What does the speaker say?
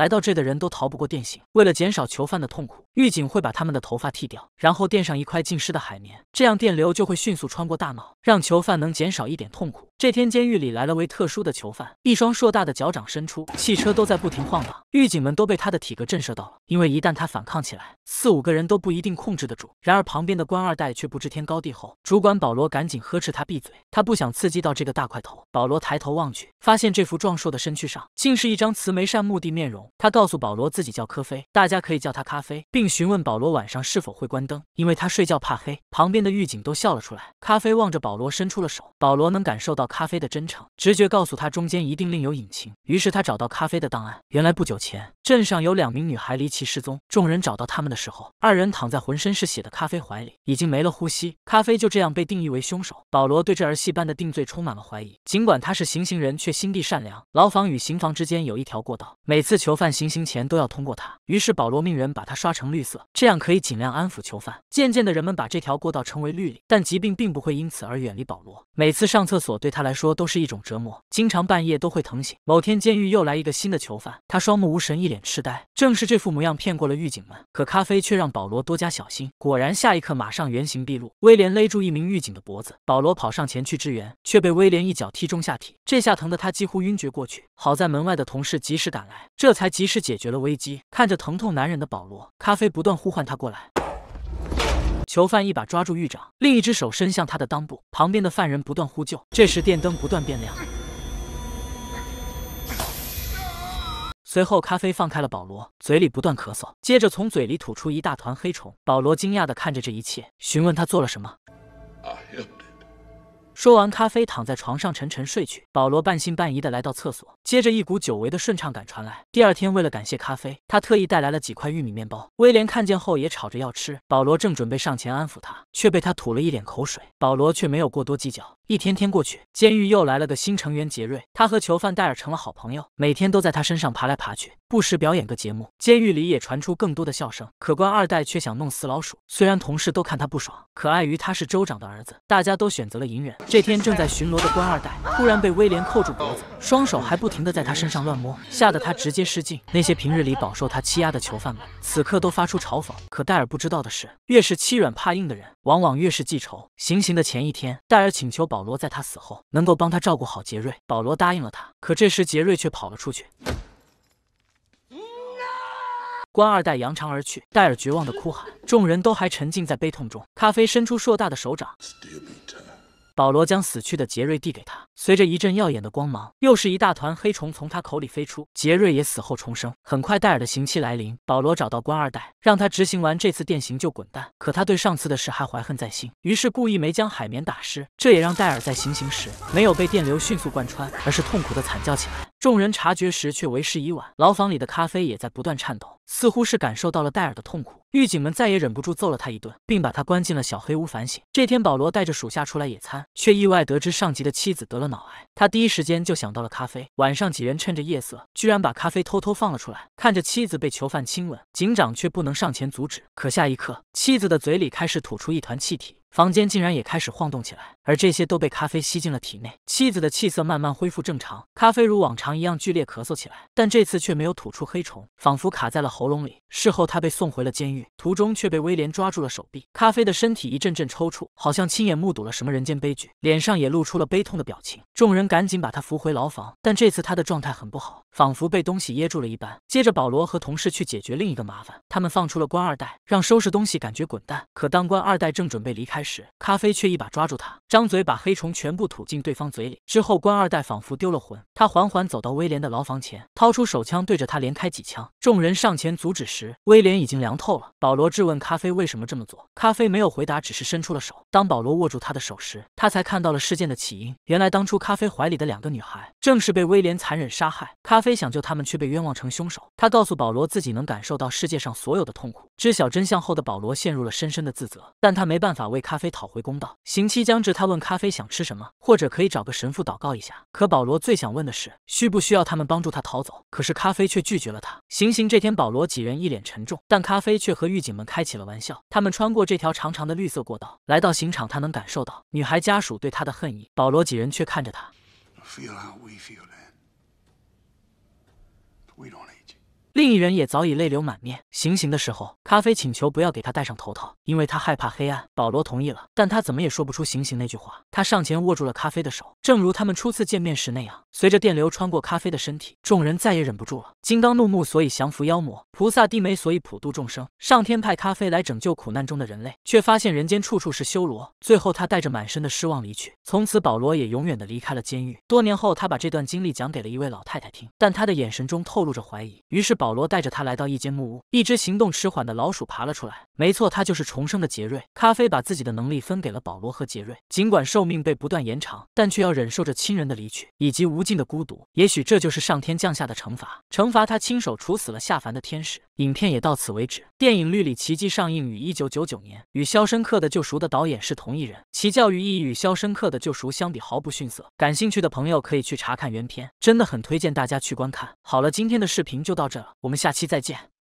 来到这的人都逃不过电刑。为了减少囚犯的痛苦，狱警会把他们的头发剃掉，然后垫上一块浸湿的海绵，这样电流就会迅速穿过大脑，让囚犯能减少一点痛苦。这天，监狱里来了位特殊的囚犯，一双硕大的脚掌伸出，汽车都在不停晃荡。狱警们都被他的体格震慑到了，因为一旦他反抗起来，四五个人都不一定控制得住。然而，旁边的官二代却不知天高地厚。主管保罗赶紧呵斥他闭嘴，他不想刺激到这个大块头。保罗抬头望去，发现这副壮硕的身躯上竟是一张慈眉善目的面容。他告诉保罗自己叫科菲，大家可以叫他咖啡，并询问保罗晚上是否会关灯，因为他睡觉怕黑。旁边的狱警都笑了出来。咖啡望着保罗伸出了手，保罗能感受到。咖啡的真诚直觉告诉他，中间一定另有隐情。于是他找到咖啡的档案。原来不久前，镇上有两名女孩离奇失踪。众人找到他们的时候，二人躺在浑身是血的咖啡怀里，已经没了呼吸。咖啡就这样被定义为凶手。保罗对这儿戏般的定罪充满了怀疑。尽管他是行刑人，却心地善良。牢房与刑房之间有一条过道，每次囚犯行刑前都要通过它。于是保罗命人把它刷成绿色，这样可以尽量安抚囚犯。渐渐的，人们把这条过道称为“绿里，但疾病并不会因此而远离保罗。每次上厕所，对他。他来说都是一种折磨，经常半夜都会疼醒。某天，监狱又来一个新的囚犯，他双目无神，一脸痴呆，正是这副模样骗过了狱警们。可咖啡却让保罗多加小心。果然，下一刻马上原形毕露。威廉勒住一名狱警的脖子，保罗跑上前去支援，却被威廉一脚踢中下体，这下疼得他几乎晕厥过去。好在门外的同事及时赶来，这才及时解决了危机。看着疼痛难忍的保罗，咖啡不断呼唤他过来。囚犯一把抓住狱长，另一只手伸向他的裆部，旁边的犯人不断呼救。这时电灯不断变亮。随后，咖啡放开了保罗，嘴里不断咳嗽，接着从嘴里吐出一大团黑虫。保罗惊讶地看着这一切，询问他做了什么。说完，咖啡躺在床上沉沉睡去。保罗半信半疑的来到厕所，接着一股久违的顺畅感传来。第二天，为了感谢咖啡，他特意带来了几块玉米面包。威廉看见后也吵着要吃，保罗正准备上前安抚他，却被他吐了一脸口水。保罗却没有过多计较。一天天过去，监狱又来了个新成员杰瑞，他和囚犯戴尔成了好朋友，每天都在他身上爬来爬去，不时表演个节目。监狱里也传出更多的笑声，可官二代却想弄死老鼠。虽然同事都看他不爽，可碍于他是州长的儿子，大家都选择了隐忍。这天正在巡逻的官二代突然被威廉扣住脖子，双手还不停的在他身上乱摸，吓得他直接失禁。那些平日里饱受他欺压的囚犯们此刻都发出嘲讽。可戴尔不知道的是，越是欺软怕硬的人。往往越是记仇，行刑的前一天，戴尔请求保罗在他死后能够帮他照顾好杰瑞，保罗答应了他。可这时杰瑞却跑了出去，官二代扬长而去，戴尔绝望的哭喊，众人都还沉浸在悲痛中，咖啡伸出硕大的手掌。保罗将死去的杰瑞递给他，随着一阵耀眼的光芒，又是一大团黑虫从他口里飞出，杰瑞也死后重生。很快，戴尔的刑期来临，保罗找到官二代，让他执行完这次电刑就滚蛋。可他对上次的事还怀恨在心，于是故意没将海绵打湿，这也让戴尔在行刑时没有被电流迅速贯穿，而是痛苦的惨叫起来。众人察觉时，却为时已晚。牢房里的咖啡也在不断颤抖，似乎是感受到了戴尔的痛苦。狱警们再也忍不住，揍了他一顿，并把他关进了小黑屋反省。这天，保罗带着属下出来野餐，却意外得知上级的妻子得了脑癌。他第一时间就想到了咖啡。晚上，几人趁着夜色，居然把咖啡偷偷放了出来。看着妻子被囚犯亲吻，警长却不能上前阻止。可下一刻，妻子的嘴里开始吐出一团气体，房间竟然也开始晃动起来。而这些都被咖啡吸进了体内，妻子的气色慢慢恢复正常。咖啡如往常一样剧烈咳嗽起来，但这次却没有吐出黑虫，仿佛卡在了喉咙里。事后他被送回了监狱，途中却被威廉抓住了手臂。咖啡的身体一阵阵抽搐，好像亲眼目睹了什么人间悲剧，脸上也露出了悲痛的表情。众人赶紧把他扶回牢房，但这次他的状态很不好，仿佛被东西噎住了一般。接着，保罗和同事去解决另一个麻烦，他们放出了官二代，让收拾东西感觉滚蛋。可当官二代正准备离开时，咖啡却一把抓住他，张。张嘴把黑虫全部吐进对方嘴里之后，官二代仿佛丢了魂，他缓缓走到威廉的牢房前，掏出手枪对着他连开几枪。众人上前阻止时，威廉已经凉透了。保罗质问咖啡为什么这么做，咖啡没有回答，只是伸出了手。当保罗握住他的手时，他才看到了事件的起因。原来当初咖啡怀里的两个女孩正是被威廉残忍杀害。咖啡想救他们却被冤枉成凶手。他告诉保罗自己能感受到世界上所有的痛苦。知晓真相后的保罗陷入了深深的自责，但他没办法为咖啡讨回公道。刑期将至。他问咖啡想吃什么，或者可以找个神父祷告一下。可保罗最想问的是，需不需要他们帮助他逃走。可是咖啡却拒绝了他。行刑这天，保罗几人一脸沉重，但咖啡却和狱警们开起了玩笑。他们穿过这条长长的绿色过道，来到刑场。他能感受到女孩家属对他的恨意。保罗几人却看着他。另一人也早已泪流满面。行刑的时候，咖啡请求不要给他戴上头套，因为他害怕黑暗。保罗同意了，但他怎么也说不出行刑那句话。他上前握住了咖啡的手，正如他们初次见面时那样。随着电流穿过咖啡的身体，众人再也忍不住了。金刚怒目，所以降服妖魔；菩萨低眉，所以普度众生。上天派咖啡来拯救苦难中的人类，却发现人间处处是修罗。最后，他带着满身的失望离去。从此，保罗也永远的离开了监狱。多年后，他把这段经历讲给了一位老太太听，但他的眼神中透露着怀疑。于是。保罗带着他来到一间木屋，一只行动迟缓的老鼠爬了出来。没错，他就是重生的杰瑞。咖啡把自己的能力分给了保罗和杰瑞。尽管寿命被不断延长，但却要忍受着亲人的离去以及无尽的孤独。也许这就是上天降下的惩罚，惩罚他亲手处死了下凡的天使。影片也到此为止。电影《绿里奇迹》上映于一九九九年，与《肖申克的救赎》的导演是同一人，其教育意义与《肖申克的救赎》相比毫不逊色。感兴趣的朋友可以去查看原片，真的很推荐大家去观看。好了，今天的视频就到这了。我们下期再见。